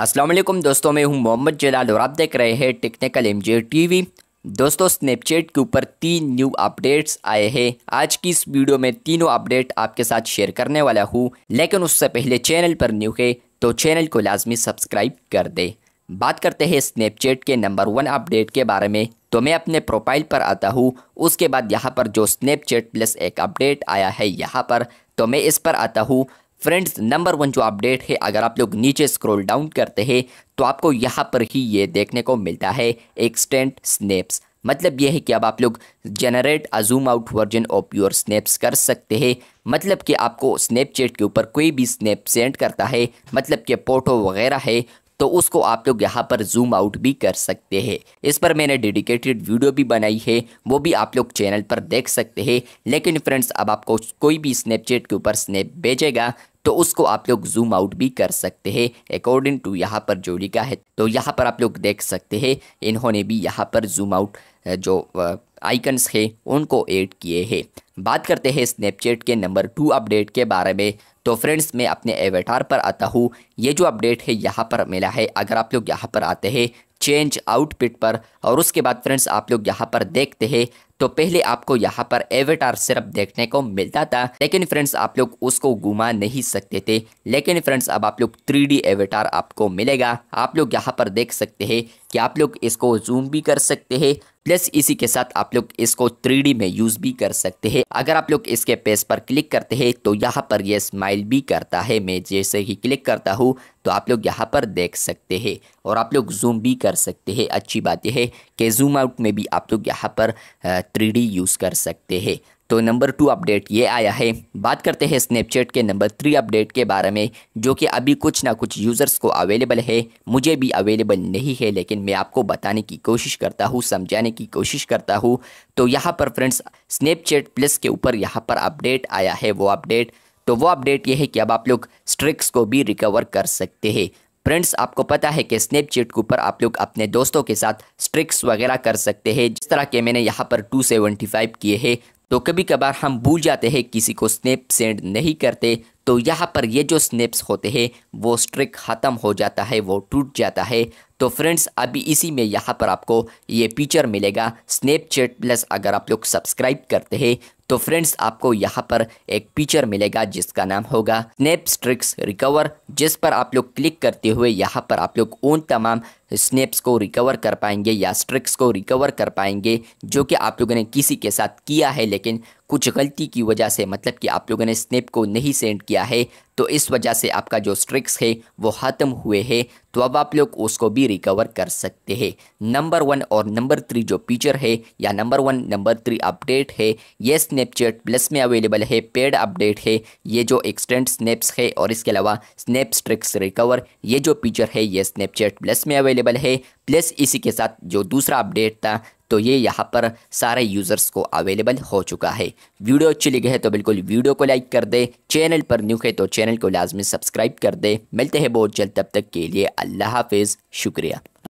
असलम दोस्तों मैं हूं मोहम्मद जलाल और आप देख रहे हैं टेक्निकल एम जे टीवी दोस्तों स्नैपचैट के ऊपर तीन न्यू अपडेट्स आए हैं आज की इस वीडियो में तीनों अपडेट आपके साथ शेयर करने वाला हूं लेकिन उससे पहले चैनल पर न्यू है तो चैनल को लाजमी सब्सक्राइब कर दे बात करते हैं स्नैपचैट के नंबर वन अपडेट के बारे में तो मैं अपने प्रोफाइल पर आता हूँ उसके बाद यहाँ पर जो स्नैपचैट प्लस एक अपडेट आया है यहाँ पर तो मैं इस पर आता हूँ फ्रेंड्स नंबर वन जो अपडेट है अगर आप लोग नीचे स्क्रॉल डाउन करते हैं तो आपको यहाँ पर ही ये देखने को मिलता है एक्सटेंट स्नैप्स मतलब यह है कि अब आप लोग generate a zoom out version of your snaps कर सकते हैं मतलब कि आपको स्नैपचैट के ऊपर कोई भी स्नैप सेंड करता है मतलब कि फोटो वगैरह है तो उसको आप लोग यहाँ पर जूम आउट भी कर सकते हैं इस पर मैंने डेडिकेटेड वीडियो भी बनाई है वो भी आप लोग चैनल पर देख सकते हैं लेकिन फ्रेंड्स अब आपको कोई भी स्नैपचैट के ऊपर स्नैप भेजेगा तो उसको आप लोग जूम आउट भी कर सकते हैं अकॉर्डिंग टू यहाँ पर जो लिखा है तो यहाँ पर आप लोग देख सकते हैं इन्होंने भी यहाँ पर जूम आउट जो आइकन्स है उनको ऐड किए हैं बात करते हैं स्नैपचैट के नंबर टू अपडेट के बारे में तो फ्रेंड्स मैं अपने एवेटार पर आता हूँ ये जो अपडेट है यहाँ पर मिला है अगर आप लोग यहाँ पर आते हैं चेंज आउटपिट पर और उसके बाद फ्रेंड्स आप लोग यहाँ पर देखते हैं तो पहले आपको यहाँ पर एवेटार सिर्फ देखने को मिलता था लेकिन फ्रेंड्स आप लोग उसको घुमा नहीं सकते थे लेकिन फ्रेंड्स अब आप लोग थ्री डी एवेटार आपको मिलेगा आप लोग यहाँ पर देख सकते हैं कि आप लोग इसको जूम भी कर सकते हैं प्लस इसी के साथ आप लोग इसको थ्री में यूज भी कर सकते हैं अगर आप लोग इसके पेज पर क्लिक करते हैं तो यहाँ पर ये स्माइल भी करता है मैं जैसे ही क्लिक करता हूँ तो आप लोग यहाँ पर देख सकते हैं और आप लोग जूम भी कर सकते हैं अच्छी बात यह है कि जूम आउट में भी आप लोग यहाँ पर थ्री यूज़ कर सकते हैं तो नंबर टू अपडेट ये आया है बात करते हैं स्नैपचैट के नंबर थ्री अपडेट के बारे में जो कि अभी कुछ ना कुछ यूज़र्स को अवेलेबल है मुझे भी अवेलेबल नहीं है लेकिन मैं आपको बताने की कोशिश करता हूँ समझाने की कोशिश करता हूँ तो यहाँ पर फ्रेंड्स स्नैपचैट प्लस के ऊपर यहाँ पर अपडेट आया है वो अपडेट तो वो अपडेट ये है कि अब आप लोग स्ट्रिक्स को भी रिकवर कर सकते हैं फ्रेंड्स आपको पता है कि स्नैपचैट के ऊपर आप लोग अपने दोस्तों के साथ स्ट्रिक्स वगैरह कर सकते हैं जिस तरह के मैंने यहाँ पर 275 किए हैं तो कभी कभार हम भूल जाते हैं किसी को स्नैप सेंड नहीं करते तो यहाँ पर ये जो स्नैप्स होते हैं वो स्ट्रिक ख़त्म हो जाता है वो टूट जाता है तो फ्रेंड्स अभी इसी में यहाँ पर आपको ये फीचर मिलेगा स्नैपचैट प्लस अगर आप लोग सब्सक्राइब करते हैं तो फ्रेंड्स आपको यहाँ पर एक फीचर मिलेगा जिसका नाम होगा स्नैप स्ट्रिक्स रिकवर जिस पर आप लोग क्लिक करते हुए यहाँ पर आप लोग उन तमाम स्नेप्स को रिकवर कर पाएंगे या स्ट्रिक्स को रिकवर कर पाएंगे जो कि आप लोगों ने किसी के साथ किया है लेकिन कुछ गलती की वजह से मतलब कि आप लोगों ने स्नेप को नहीं सेंड किया है तो इस वजह से आपका जो स्ट्रिक्स है वो ख़त्म हुए है तो अब आप लोग उसको भी रिकवर कर सकते हैं नंबर वन और नंबर थ्री जो फीचर है या number one number three update है ये स्नैपचैट प्लस में अवेलेबल है पेड अपडेट है ये जो एक्सटेंड स्नैप्स है और इसके अलावा स्नैप स्ट्रिक्स रिकवर ये जो फीचर है ये स्नैपचैट प्लस में अवेलेबल अवेलेबल है प्लस इसी के साथ जो दूसरा अपडेट था तो ये यहाँ पर सारे यूज़र्स को अवेलेबल हो चुका है वीडियो अच्छी लगी है तो बिल्कुल वीडियो को लाइक कर दे चैनल पर न्यू है तो चैनल को लाजमी सब्सक्राइब कर दे मिलते हैं बहुत जल्द तब तक के लिए अल्लाह हाफिज़ शुक्रिया